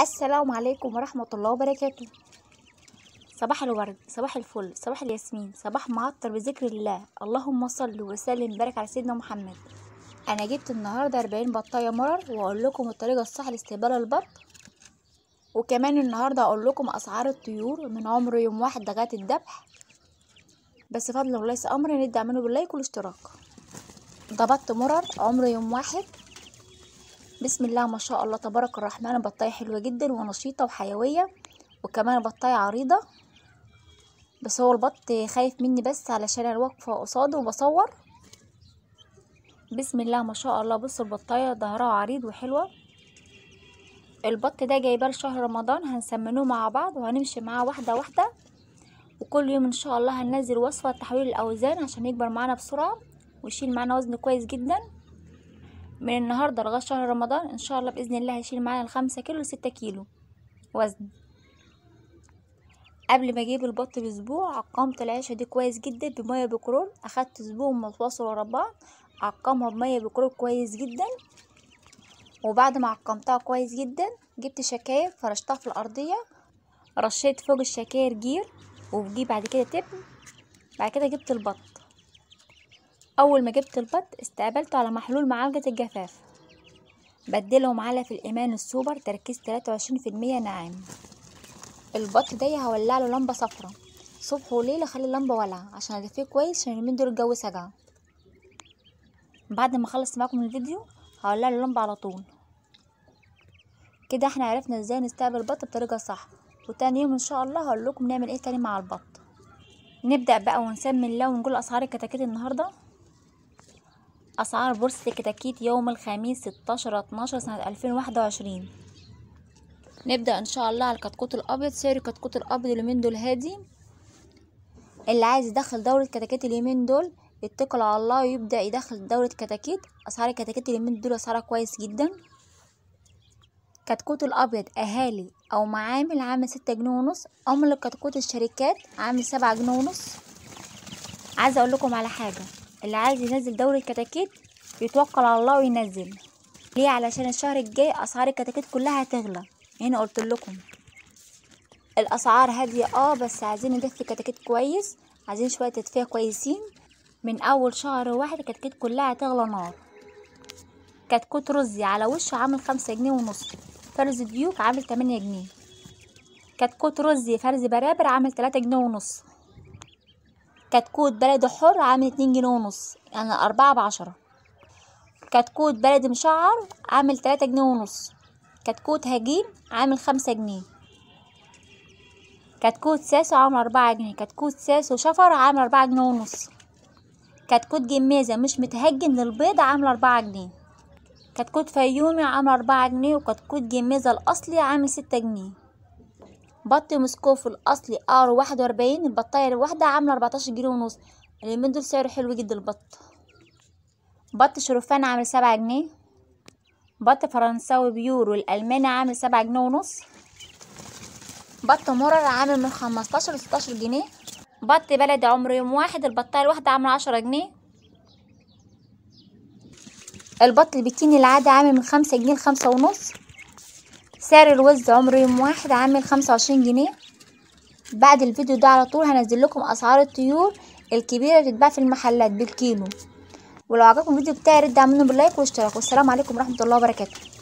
السلام عليكم ورحمة الله وبركاته صباح الورد صباح الفل صباح الياسمين صباح معطر بذكر الله اللهم صل وسلم وبارك على سيدنا محمد انا جبت النهاردة 40 بطاية مرر واقول لكم الطريقة الصح لاستقبال البط وكمان النهاردة اقول لكم اسعار الطيور من عمر يوم واحد لغاية الدبح بس فضل وليس امر ندعمله باللايك والاشتراك ضبطت مرر عمر يوم واحد بسم الله ما شاء الله تبارك الرحمن البطايه حلوه جدا ونشيطه وحيويه وكمان البطايه عريضه بس هو البط خايف مني بس علشان انا واقفه قصاده وبصور بسم الله ما شاء الله بصوا البطايه ظهرها عريض وحلوه البط ده جايباه لشهر رمضان هنسمنوه مع بعض وهنمشي معاه واحده واحده وكل يوم ان شاء الله هننزل وصفه تحويل الاوزان عشان يكبر معانا بسرعه ويشيل معانا وزن كويس جدا من النهاردة لغاية شهر رمضان إن شاء الله بإذن الله هشيل معايا الخمسة كيلو لستة كيلو وزن قبل ما اجيب البط باسبوع عقمت العيشه دي كويس جدا بميه بكرول اخدت اسبوع متواصل ورا بعض عقمها بميه بكرول كويس جدا وبعد ما عقمتها كويس جدا جبت شكاير فرشتها في الارضيه رشيت فوق الشكاير جير وبجيب بعد كده تبن بعد كده جبت البط أول ما جبت البط استقبلته على محلول معالجة الجفاف بدلهم على في الإيمان السوبر تركيز 23% ناعم البط ده هولع له لمبة صفرة صبح وليل خلي اللمبة ولعة عشان أدفيه كويس عشان اليومين دول الجو سجع بعد ما اخلص معاكم الفيديو هولع له لمبة على طول كده احنا عرفنا ازاي نستقبل البط بطريقة صح وتاني يوم ان شاء الله هقول لكم نعمل ايه تاني مع البط نبدأ بقى ونسمي الله ونقول اسعار الكتاكيت النهارده أسعار بورصة الكتاكيت يوم الخميس 16 12 سنة 2021 نبدأ إن شاء الله على الكتكوت الأبيض سعر الكتكوت الأبيض اليومين دول هادي اللي عايز يدخل دورة كتاكيت اليومين دول يتكل على الله ويبدأ يدخل دورة كتاكيت أسعار الكتاكيت اليومين دول أسعارها كويس جدا كتكوت الأبيض أهالي أو معامل عامل ستة جنيه ونص أمر الكتكوت الشركات عامل سبعة جنيه ونص عايزة أقول لكم على حاجة اللي عايز ينزل دوري الكتاكيت يتوكل على الله وينزل ليه علشان الشهر الجاي اسعار الكتاكيت كلها هتغلى هنا قلت لكم الاسعار هاديه اه بس عايزين ندف الكتاكيت كويس عايزين شويه تدفيه كويسين من اول شهر واحد الكتاكيت كلها هتغلى نار كتكوت رزي على وش عامل خمسة جنيه ونص فرز ديوك عامل تمانية جنيه كتكوت رزي فرز برابر عامل تلاتة جنيه ونص كتكوت بلدي حر عامل اتنين جنيه ونص يعني أربعة بعشرة كتكوت بلدي مشعر عامل تلاتة جنيه ونص كتكوت هجين عامل خمسة جنيه كتكوت ساسو عامل أربعة جنيه كتكوت ساسو شفر عامل أربعة جنيه ونص كتكوت جميزة مش متهجن للبيض عامل أربعة جنيه كتكوت فيومي عامل أربعة جنيه وكتكوت جميزة الأصلي عامل ستة جنيه بط مسكوف الاصلي ار واحد واربعين البطايه الواحده عامله اربعتاشر جنيه ونص اليومين دول سعره حلو جدا البط بط شرفان عامل سبعة جنيه بط فرنساوي بيورو الالماني عامل سبعة جنيه ونص بط مرر عامل من خمستاشر لستاشر جنيه بط بلدي عمر يوم واحد البطايه الواحده عامله عشرة جنيه البط البكيني العادي عامل من خمسة جنيه لخمسة ونص سعر الوز عمر يوم واحد عامل خمسة وعشرين جنيه بعد الفيديو ده على طول هنزل لكم اسعار الطيور الكبيره اللي بتتباع في المحلات بالكيلو ولو عجبكم الفيديو بتاعي رد اعملوا باللايك واشتراك والسلام عليكم ورحمه الله وبركاته